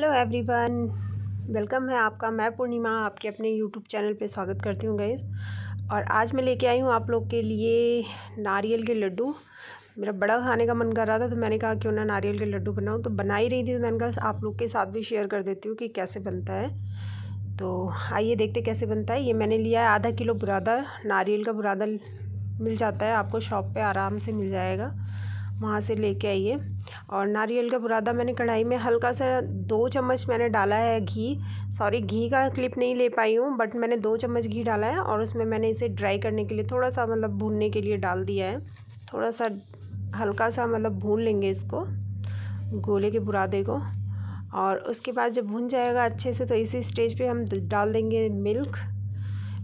hello everyone welcome है आपका मैं पूर्णिमा आपके अपने यूट्यूब चैनल पे स्वागत करती हूँ गैस और आज मैं लेके आई हूँ आप लोग के लिए नारियल के लड्डू मेरा बड़ा खाने का मन कर रहा था तो मैंने कहा क्यों ना नारियल के लड्डू बनाऊँ तो बना ही रही थी तो मैंने कहा आप लोग के साथ भी शेयर कर देती हूँ कि कैसे बनता है तो आइए देखते कैसे बनता है ये मैंने लिया है आधा किलो बुरादा नारियल का बुरादा मिल जाता है आपको शॉप पर आराम से मिल जाएगा वहाँ से ले आइए और नारियल का बुरादा मैंने कढ़ाई में हल्का सा दो चम्मच मैंने डाला है घी सॉरी घी का क्लिप नहीं ले पाई हूँ बट मैंने दो चम्मच घी डाला है और उसमें मैंने इसे ड्राई करने के लिए थोड़ा सा मतलब भूनने के लिए डाल दिया है थोड़ा सा हल्का सा मतलब भून लेंगे इसको गोले के बुरादे को और उसके बाद जब भुन जाएगा अच्छे से तो इसी स्टेज पे हम डाल देंगे मिल्क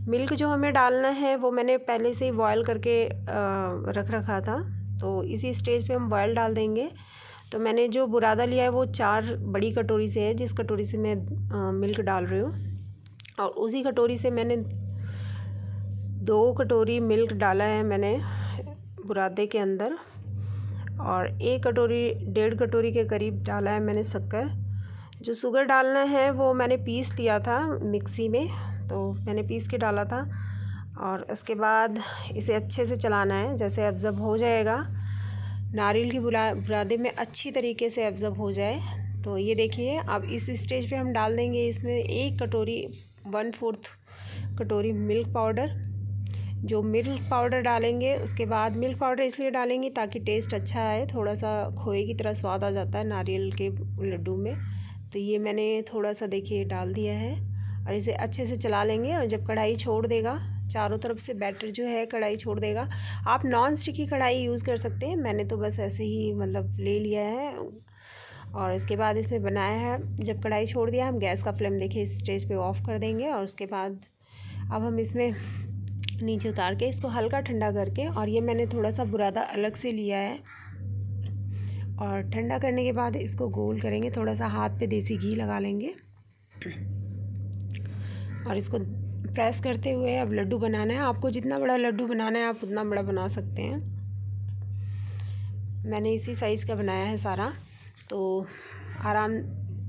मिल्क जो हमें डालना है वो मैंने पहले से ही बॉयल करके रख रखा था तो इसी स्टेज पे हम बॉयल डाल देंगे तो मैंने जो बुरादा लिया है वो चार बड़ी कटोरी से है जिस कटोरी से मैं मिल्क डाल रही हूँ और उसी कटोरी से मैंने दो कटोरी मिल्क डाला है मैंने बुरादे के अंदर और एक कटोरी डेढ़ कटोरी के करीब डाला है मैंने शक्कर जो शुगर डालना है वो मैंने पीस लिया था मिक्सी में तो मैंने पीस के डाला था और उसके बाद इसे अच्छे से चलाना है जैसे अब्जब हो जाएगा नारियल की बुला बुरादे में अच्छी तरीके से अब्जब हो जाए तो ये देखिए अब इस स्टेज पे हम डाल देंगे इसमें एक कटोरी वन फोर्थ कटोरी मिल्क पाउडर जो मिल्क पाउडर डालेंगे उसके बाद मिल्क पाउडर इसलिए डालेंगे ताकि टेस्ट अच्छा आए थोड़ा सा खोए की तरह स्वाद आ जाता है नारियल के लड्डू में तो ये मैंने थोड़ा सा देखिए डाल दिया है और इसे अच्छे से चला लेंगे और जब कढ़ाई छोड़ देगा चारों तरफ से बैटर जो है कढ़ाई छोड़ देगा आप नॉन स्टिकी कढ़ाई यूज़ कर सकते हैं मैंने तो बस ऐसे ही मतलब ले लिया है और इसके बाद इसमें बनाया है जब कढ़ाई छोड़ दिया हम गैस का फ्लेम देखिए इस स्टेज पे ऑफ़ कर देंगे और उसके बाद अब हम इसमें नीचे उतार के इसको हल्का ठंडा करके और ये मैंने थोड़ा सा बुरादा अलग से लिया है और ठंडा करने के बाद इसको गोल करेंगे थोड़ा सा हाथ पे देसी घी लगा लेंगे और इसको प्रेस करते हुए अब लड्डू बनाना है आपको जितना बड़ा लड्डू बनाना है आप उतना बड़ा बना सकते हैं मैंने इसी साइज़ का बनाया है सारा तो आराम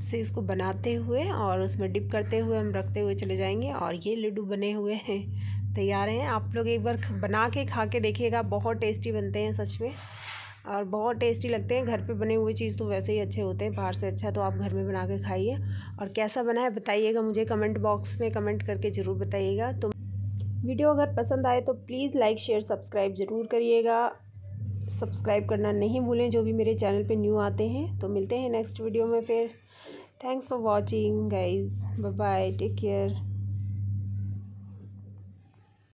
से इसको बनाते हुए और उसमें डिप करते हुए हम रखते हुए चले जाएंगे और ये लड्डू बने हुए हैं तैयार हैं आप लोग एक बार बना के खा के देखिएगा बहुत टेस्टी बनते हैं सच में और बहुत टेस्टी लगते हैं घर पे बने हुए चीज़ तो वैसे ही अच्छे होते हैं बाहर से अच्छा तो आप घर में बना के खाइए और कैसा बना है बताइएगा मुझे कमेंट बॉक्स में कमेंट करके ज़रूर बताइएगा तो वीडियो अगर पसंद आए तो प्लीज़ लाइक शेयर सब्सक्राइब ज़रूर करिएगा सब्सक्राइब करना नहीं भूलें जो भी मेरे चैनल पर न्यू आते हैं तो मिलते हैं नेक्स्ट वीडियो में फिर thanks for watching guys bye take care